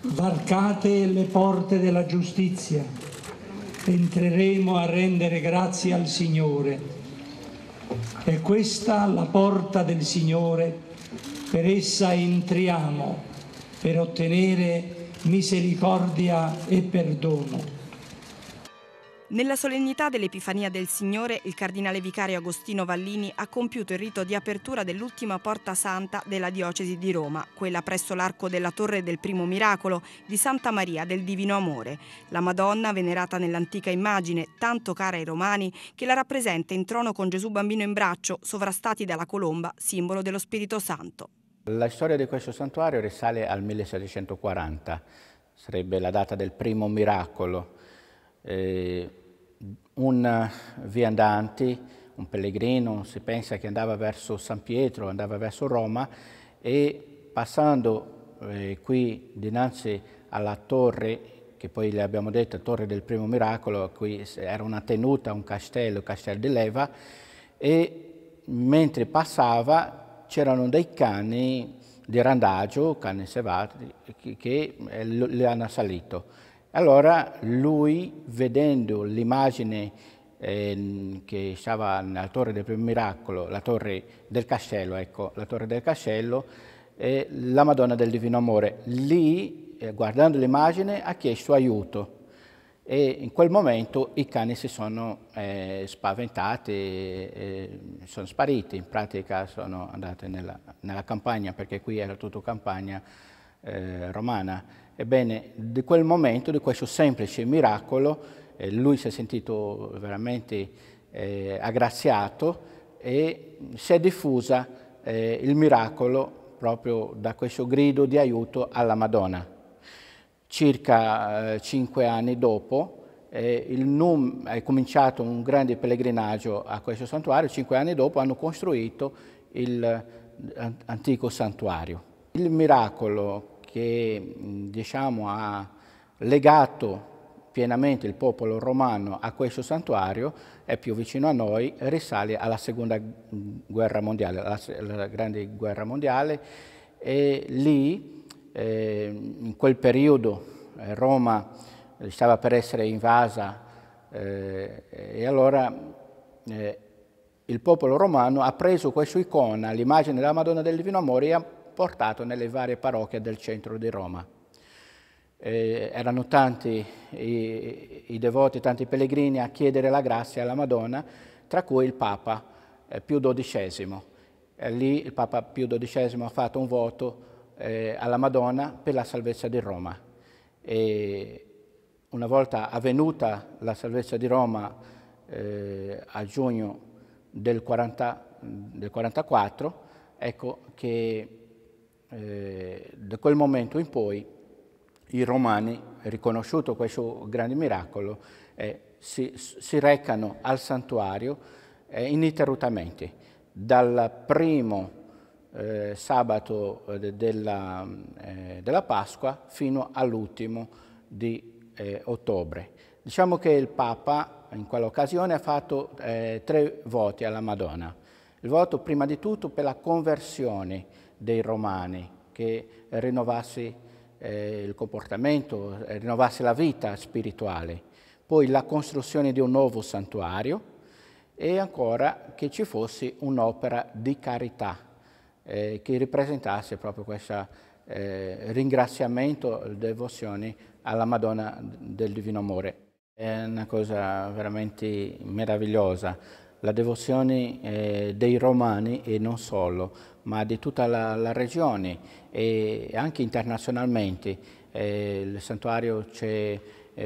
varcate le porte della giustizia, entreremo a rendere grazie al Signore. È questa la porta del Signore, per essa entriamo per ottenere misericordia e perdono. Nella solennità dell'Epifania del Signore, il cardinale vicario Agostino Vallini ha compiuto il rito di apertura dell'ultima porta santa della diocesi di Roma, quella presso l'arco della Torre del Primo Miracolo di Santa Maria del Divino Amore, la Madonna venerata nell'antica immagine, tanto cara ai romani, che la rappresenta in trono con Gesù bambino in braccio, sovrastati dalla colomba, simbolo dello Spirito Santo. La storia di questo santuario risale al 1740, sarebbe la data del primo miracolo. Eh, un eh, viandante, un pellegrino, si pensa che andava verso San Pietro, andava verso Roma e passando eh, qui dinanzi alla torre che poi le abbiamo detto, torre del primo miracolo, qui era una tenuta, un castello, il castello di Leva, e mentre passava c'erano dei cani di randagio, cani selvati, che, che eh, le hanno assalito allora lui, vedendo l'immagine eh, che stava nella torre del primo miracolo, la torre del castello, ecco, la torre del castello, eh, la Madonna del Divino Amore, lì, eh, guardando l'immagine, ha chiesto aiuto. E in quel momento i cani si sono eh, spaventati, eh, sono spariti, in pratica sono andati nella, nella campagna, perché qui era tutto campagna eh, romana Ebbene, di quel momento, di questo semplice miracolo, eh, lui si è sentito veramente eh, aggraziato e si è diffusa eh, il miracolo proprio da questo grido di aiuto alla Madonna. Circa eh, cinque anni dopo eh, num, è cominciato un grande pellegrinaggio a questo santuario, cinque anni dopo hanno costruito l'antico eh, santuario. Il miracolo che diciamo, ha legato pienamente il popolo romano a questo santuario è più vicino a noi, risale alla seconda guerra mondiale, alla, grande guerra mondiale e lì eh, in quel periodo eh, Roma eh, stava per essere invasa eh, e allora eh, il popolo romano ha preso questa icona, l'immagine della Madonna del Divino Amore e ha portato nelle varie parrocchie del centro di Roma. Eh, erano tanti i, i, devoti, tanti pellegrini a chiedere la grazia alla Madonna, tra cui il Papa eh, Pio XII. Eh, lì il Papa Pio XII ha fatto un voto eh, alla Madonna per la salvezza di Roma. E una volta avvenuta la salvezza di Roma eh, a giugno del, 40, del 44, ecco che eh, da quel momento in poi i romani, riconosciuto questo grande miracolo, eh, si, si, recano al santuario eh, ininterrottamente. Dal primo eh, sabato eh, della, della, Pasqua fino all'ultimo di ottobre. Diciamo che il Papa in quell'occasione ha fatto tre voti alla Madonna. Il voto prima di tutto per la conversione dei Romani, che rinnovasse eh, il comportamento, eh, rinnovasse la vita spirituale, poi la costruzione di un nuovo santuario e ancora che ci fosse un'opera di carità eh, che rappresentasse proprio questo eh, ringraziamento, devozione alla Madonna del Divino Amore. È una cosa veramente meravigliosa la devozione eh, dei romani e non solo, ma di tutta la, la regione e anche internazionalmente. Eh, il santuario eh,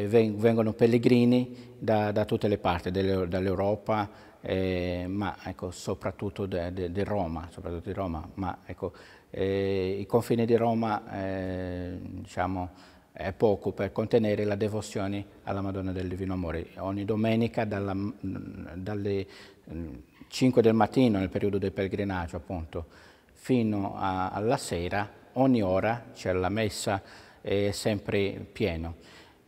vengono pellegrini da, da, tutte le parti, dall'Europa, eh, ma ecco, soprattutto di Roma, soprattutto Roma, ma ecco, eh, i confini di Roma eh, diciamo, è poco per contenere la devozione alla Madonna del Divino Amore. Ogni domenica dalla, dalle 5 del mattino, nel periodo del pellegrinaggio appunto, fino a, alla sera, ogni ora c'è la messa, è sempre pieno.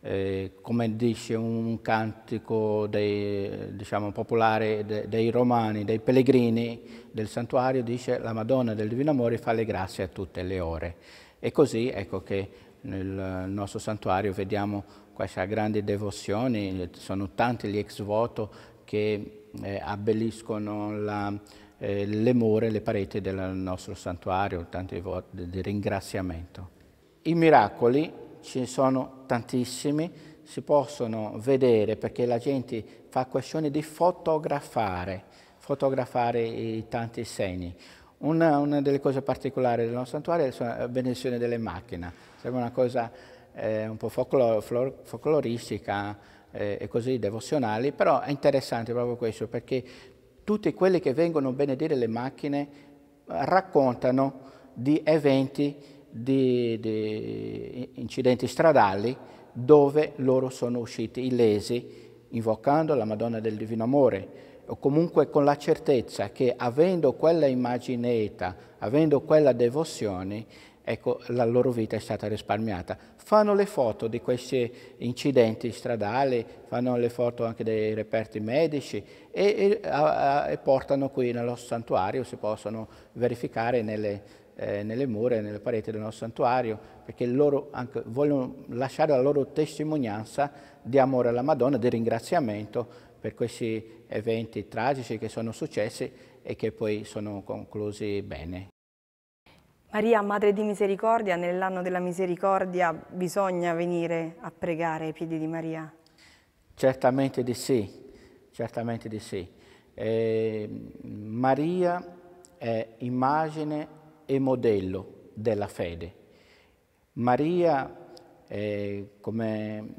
Eh, come dice un cantico dei, diciamo, popolare de, dei romani, dei pellegrini del santuario, dice la Madonna del Divino Amore fa le grazie a tutte le ore. E così ecco che nel nostro santuario vediamo questa grande devozione, sono tanti gli ex voto che eh, abbelliscono la, eh, le mura le pareti del nostro santuario, tanti voti di ringraziamento. I miracoli ci sono tantissimi, si possono vedere perché la gente fa questione di fotografare, fotografare i tanti segni. Una, una, delle cose particolari del nostro santuario è la benedizione delle macchine, sembra una cosa eh, un po' folclor folcloristica eh, e così devozionale, però è interessante proprio questo perché tutti quelli che vengono a benedire le macchine raccontano di eventi, di, di incidenti stradali dove loro sono usciti illesi invocando la Madonna del Divino Amore o comunque con la certezza che avendo quella immaginetta, avendo quella devozione, ecco, la loro vita è stata risparmiata. Fanno le foto di questi incidenti stradali, fanno le foto anche dei reperti medici e, e, a, e portano qui nello santuario, si possono verificare nelle, eh, nelle mura nelle pareti del nostro santuario, perché loro anche, vogliono lasciare la loro testimonianza di amore alla Madonna, di ringraziamento per questi eventi tragici che sono successi e che poi sono conclusi bene. Maria, Madre di Misericordia, nell'anno della misericordia bisogna venire a pregare ai piedi di Maria? Certamente di sì, certamente di sì. Eh, Maria è immagine e modello della fede. Maria, eh, come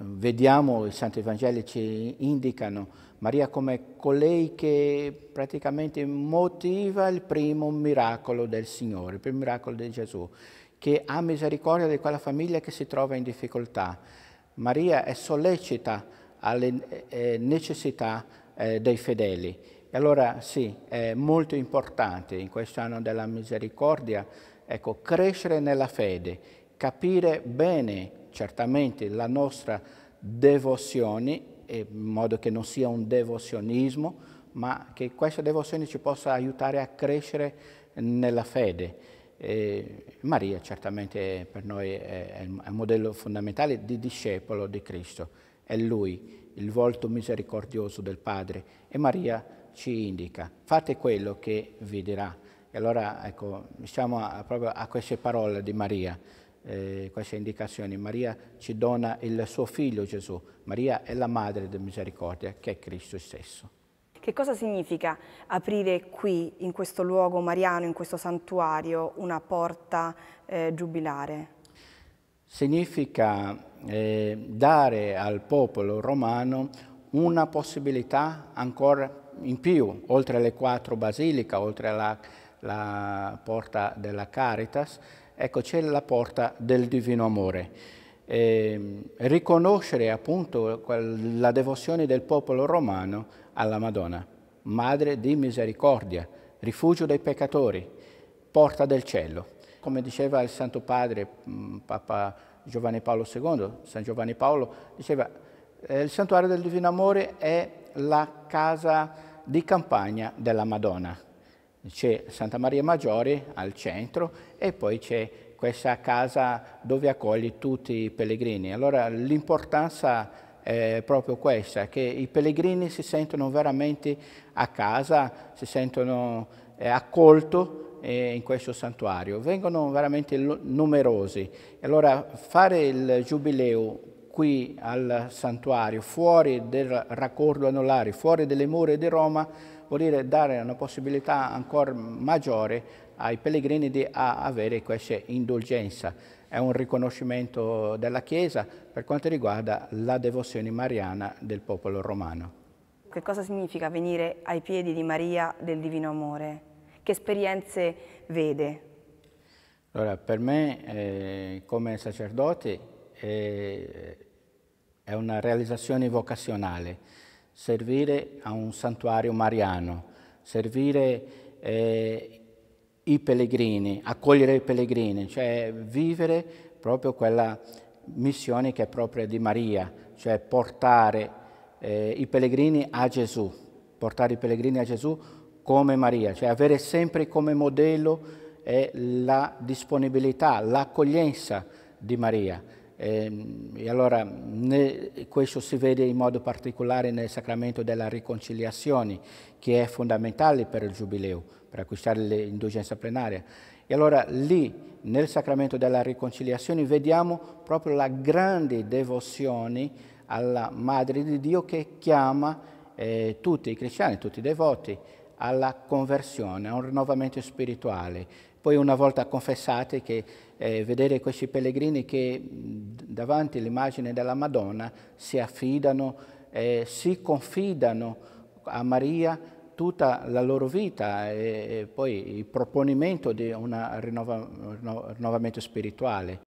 vediamo, i Santi Vangeli ci indicano Maria come colei che praticamente motiva il primo miracolo del Signore, il primo miracolo di Gesù, che ha misericordia di quella famiglia che si trova in difficoltà. Maria è sollecita alle eh, necessità eh, dei fedeli. E allora sì, è molto importante in questo anno della misericordia ecco, crescere nella fede, capire bene certamente la nostra devozione, in modo che non sia un devozionismo, ma che questa devozione ci possa aiutare a crescere nella fede. E Maria certamente per noi è un modello fondamentale di discepolo di Cristo, è Lui, il volto misericordioso del Padre e Maria ci indica, fate quello che vi dirà. E allora ecco, diciamo proprio a queste parole di Maria, eh, queste indicazioni. Maria ci dona il suo figlio Gesù, Maria è la madre della misericordia che è Cristo stesso. Che cosa significa aprire qui, in questo luogo mariano, in questo santuario, una porta eh, giubilare? Significa eh, dare al popolo romano una possibilità ancora in più, oltre alle quattro basiliche, oltre alla porta della Caritas, ecco c'è la porta del divino amore. E ehm, riconoscere appunto la devozione del popolo romano alla Madonna, madre di misericordia, rifugio dei peccatori, porta del cielo. Come diceva il Santo Padre, mm, Papa Giovanni Paolo II, San Giovanni Paolo, diceva eh, il santuario del divino amore è la casa di campagna della Madonna c'è Santa Maria Maggiore al centro e poi c'è questa casa dove accoglie tutti i pellegrini. Allora l'importanza è proprio questa, che i pellegrini si sentono veramente a casa, si sentono eh, accolti eh, in questo santuario, vengono veramente numerosi. Allora fare il giubileo qui al santuario, fuori del raccordo anulare, fuori delle mura di Roma, volere dare una possibilità ancora maggiore ai pellegrini di avere questa indulgenza. È un riconoscimento della Chiesa per quanto riguarda la devozione mariana del popolo romano. Che cosa significa venire ai piedi di Maria del Divino Amore? Che esperienze vede? Allora, per me, eh, come sacerdote, eh, è una realizzazione vocazionale servire a un santuario mariano, servire eh, i pellegrini, accogliere i pellegrini, cioè vivere proprio quella missione che è propria di Maria, cioè portare eh, i pellegrini a Gesù, portare i pellegrini a Gesù come Maria, cioè avere sempre come modello eh, la disponibilità, l'accoglienza di Maria. Ehm, e allora ne, questo si vede in modo particolare nel sacramento della riconciliazione, che è fondamentale per il giubileo, per acquistare l'indulgenza plenaria. E allora lì, nel sacramento della riconciliazione, vediamo proprio la grande devozione alla Madre di Dio che chiama eh, tutti i cristiani, tutti i devoti, alla conversione, a un rinnovamento spirituale, poi una volta confessate che eh, vedere questi pellegrini che davanti all'immagine della Madonna si affidano, eh, si confidano a Maria tutta la loro vita e, eh, e poi il proponimento di un rinnova, rinnovamento spirituale.